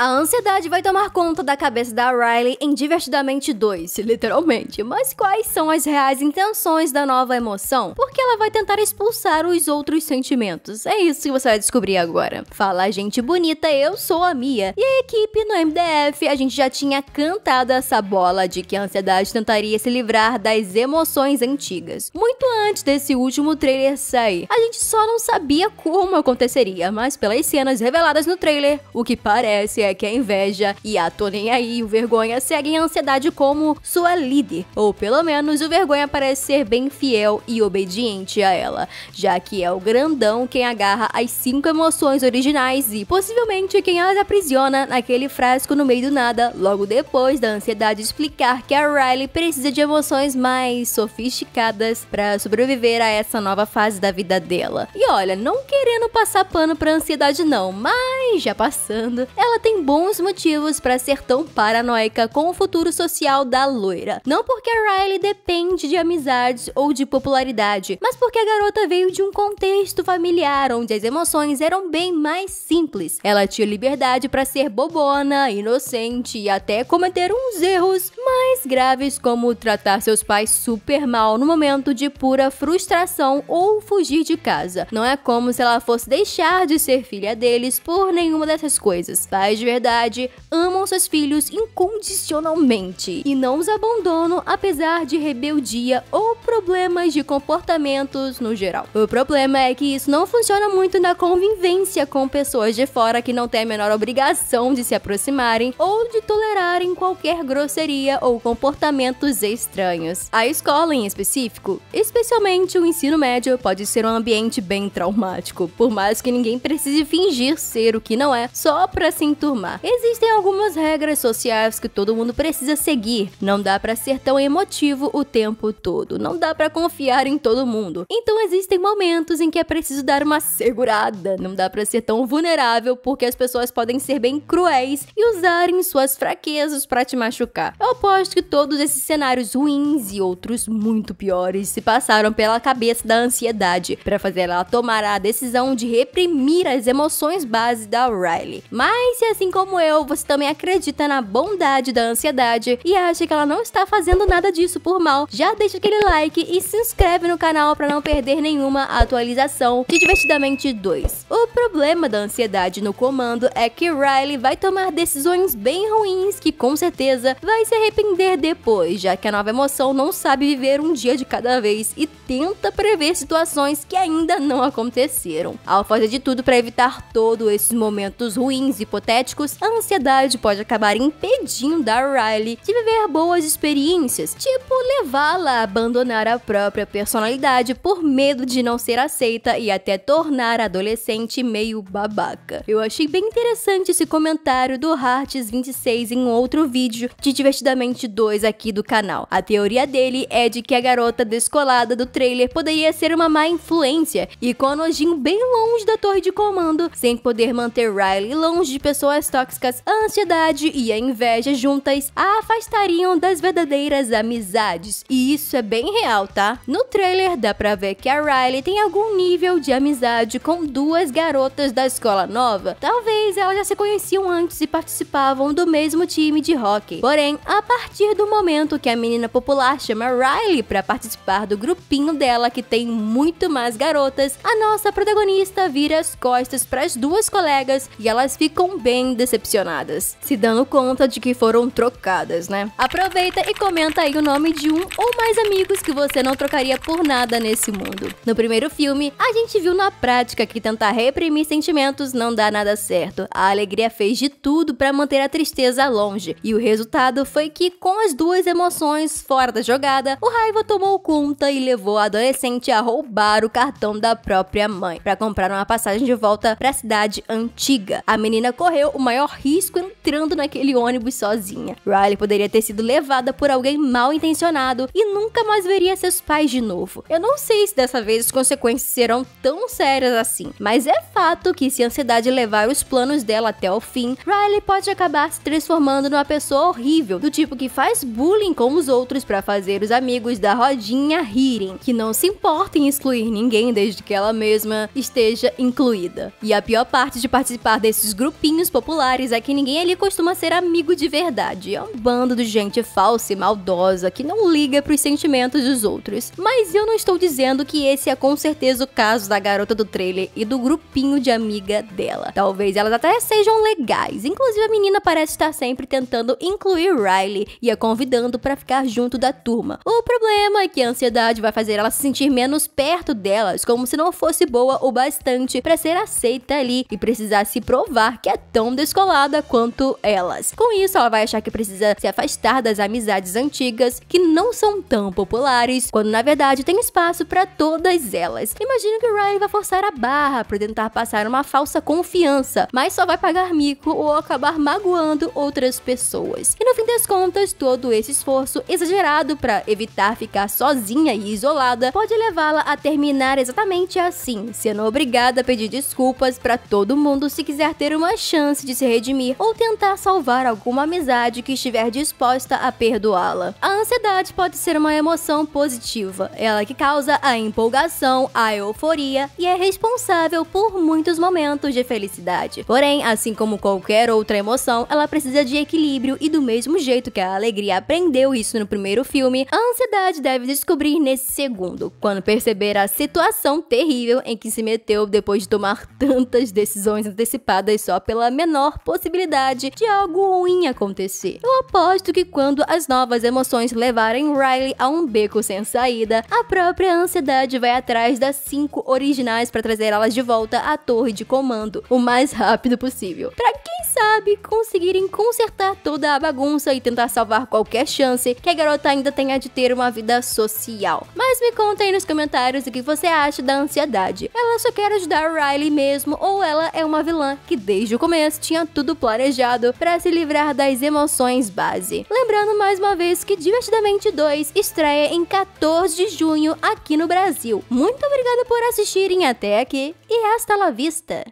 A ansiedade vai tomar conta da cabeça da Riley em Divertidamente 2, literalmente. Mas quais são as reais intenções da nova emoção? Porque ela vai tentar expulsar os outros sentimentos. É isso que você vai descobrir agora. Fala, gente bonita, eu sou a Mia. E a equipe no MDF, a gente já tinha cantado essa bola de que a ansiedade tentaria se livrar das emoções antigas. Muito antes desse último trailer sair. A gente só não sabia como aconteceria, mas pelas cenas reveladas no trailer, o que parece é é que a inveja e a tô aí o vergonha seguem a ansiedade como sua líder, ou pelo menos o vergonha parece ser bem fiel e obediente a ela, já que é o grandão quem agarra as cinco emoções originais e possivelmente quem as aprisiona naquele frasco no meio do nada, logo depois da ansiedade explicar que a Riley precisa de emoções mais sofisticadas para sobreviver a essa nova fase da vida dela. E olha, não querendo passar pano pra ansiedade não, mas já passando, ela tem bons motivos para ser tão paranoica com o futuro social da loira. Não porque a Riley depende de amizades ou de popularidade, mas porque a garota veio de um contexto familiar onde as emoções eram bem mais simples. Ela tinha liberdade para ser bobona, inocente e até cometer uns erros mais graves, como tratar seus pais super mal no momento de pura frustração ou fugir de casa. Não é como se ela fosse deixar de ser filha deles por nenhuma dessas coisas. Pais de verdade amam seus filhos incondicionalmente e não os abandonam apesar de rebeldia ou problemas de comportamentos no geral. O problema é que isso não funciona muito na convivência com pessoas de fora que não têm a menor obrigação de se aproximarem ou de tolerarem qualquer grosseria ou comportamentos estranhos. A escola, em específico, especialmente o ensino médio, pode ser um ambiente bem traumático, por mais que ninguém precise fingir ser o que não é, só para se turma, existem algumas regras sociais que todo mundo precisa seguir. Não dá para ser tão emotivo o tempo todo, não dá para confiar em todo mundo. Então existem momentos em que é preciso dar uma segurada, não dá para ser tão vulnerável porque as pessoas podem ser bem cruéis e usarem suas fraquezas para te machucar. Eu aposto que todos esses cenários ruins e outros muito piores se passaram pela cabeça da ansiedade para fazer ela tomar a decisão de reprimir as emoções base da Riley. Mas se a assim como eu, você também acredita na bondade da ansiedade e acha que ela não está fazendo nada disso por mal, já deixa aquele like e se inscreve no canal para não perder nenhuma atualização de Divertidamente 2. O problema da ansiedade no comando é que Riley vai tomar decisões bem ruins que com certeza vai se arrepender depois, já que a nova emoção não sabe viver um dia de cada vez e tenta prever situações que ainda não aconteceram. Ao fazer de tudo para evitar todos esses momentos ruins e hipotéticos, a ansiedade pode acabar impedindo a Riley de viver boas experiências, tipo levá-la a abandonar a própria personalidade por medo de não ser aceita e até tornar a adolescente meio babaca. Eu achei bem interessante esse comentário do hartz 26 em outro vídeo de Divertidamente 2 aqui do canal. A teoria dele é de que a garota descolada do trailer poderia ser uma má influência e com a nojinho bem longe da torre de comando, sem poder manter Riley longe de pessoas tóxicas, a ansiedade e a inveja juntas a afastariam das verdadeiras amizades. E isso é bem real, tá? No trailer dá pra ver que a Riley tem algum nível de amizade com duas garotas da escola nova. Talvez elas já se conheciam antes e participavam do mesmo time de hockey. Porém, a partir do momento que a menina popular chama Riley para participar do grupinho dela que tem muito mais garotas, a nossa protagonista vira as costas para as duas colegas e elas ficam bem decepcionadas, se dando conta de que foram trocadas, né? Aproveita e comenta aí o nome de um ou mais amigos que você não trocaria por nada nesse mundo. No primeiro filme, a gente viu na prática que tentar reprimir sentimentos não dá nada certo. A alegria fez de tudo para manter a tristeza longe, e o resultado foi que, com as duas emoções fora da jogada, o raiva tomou conta e levou a adolescente a roubar o cartão da própria mãe para comprar uma passagem de volta para a cidade antiga. A menina correu o maior risco entrando naquele ônibus sozinha. Riley poderia ter sido levada por alguém mal intencionado e nunca mais veria seus pais de novo. Eu não sei se dessa vez as consequências serão tão sérias assim, mas é fato que se a ansiedade levar os planos dela até o fim, Riley pode acabar se transformando numa pessoa horrível, do tipo que faz bullying com os outros para fazer os amigos da rodinha rirem, que não se importa em excluir ninguém desde que ela mesma esteja incluída. E a pior parte de participar desses grupinhos populares populares é que ninguém ali costuma ser amigo de verdade. É um bando de gente falsa e maldosa que não liga pros sentimentos dos outros. Mas eu não estou dizendo que esse é com certeza o caso da garota do trailer e do grupinho de amiga dela. Talvez elas até sejam legais. Inclusive a menina parece estar sempre tentando incluir Riley e a convidando para ficar junto da turma. O problema é que a ansiedade vai fazer ela se sentir menos perto delas, como se não fosse boa o bastante para ser aceita ali e precisar se provar que é tão tão descolada quanto elas. Com isso, ela vai achar que precisa se afastar das amizades antigas que não são tão populares, quando na verdade tem espaço para todas elas. Imagino que o Riley vai forçar a barra para tentar passar uma falsa confiança, mas só vai pagar mico ou acabar magoando outras pessoas. E no fim das contas, todo esse esforço exagerado para evitar ficar sozinha e isolada pode levá-la a terminar exatamente assim, sendo obrigada a pedir desculpas para todo mundo se quiser ter uma chance chance de se redimir ou tentar salvar alguma amizade que estiver disposta a perdoá-la. A ansiedade pode ser uma emoção positiva, ela que causa a empolgação, a euforia e é responsável por muitos momentos de felicidade. Porém, assim como qualquer outra emoção, ela precisa de equilíbrio e do mesmo jeito que a alegria aprendeu isso no primeiro filme, a ansiedade deve descobrir nesse segundo, quando perceber a situação terrível em que se meteu depois de tomar tantas decisões antecipadas só pela menor menor possibilidade de algo ruim acontecer. Eu aposto que quando as novas emoções levarem Riley a um beco sem saída, a própria ansiedade vai atrás das cinco originais para trazer elas de volta à torre de comando o mais rápido possível. Pra sabe, conseguirem consertar toda a bagunça e tentar salvar qualquer chance que a garota ainda tenha de ter uma vida social. Mas me conta aí nos comentários o que você acha da ansiedade. Ela só quer ajudar Riley mesmo ou ela é uma vilã que desde o começo tinha tudo planejado para se livrar das emoções base? Lembrando mais uma vez que Divertidamente 2 estreia em 14 de junho aqui no Brasil. Muito obrigada por assistirem até aqui e hasta la vista!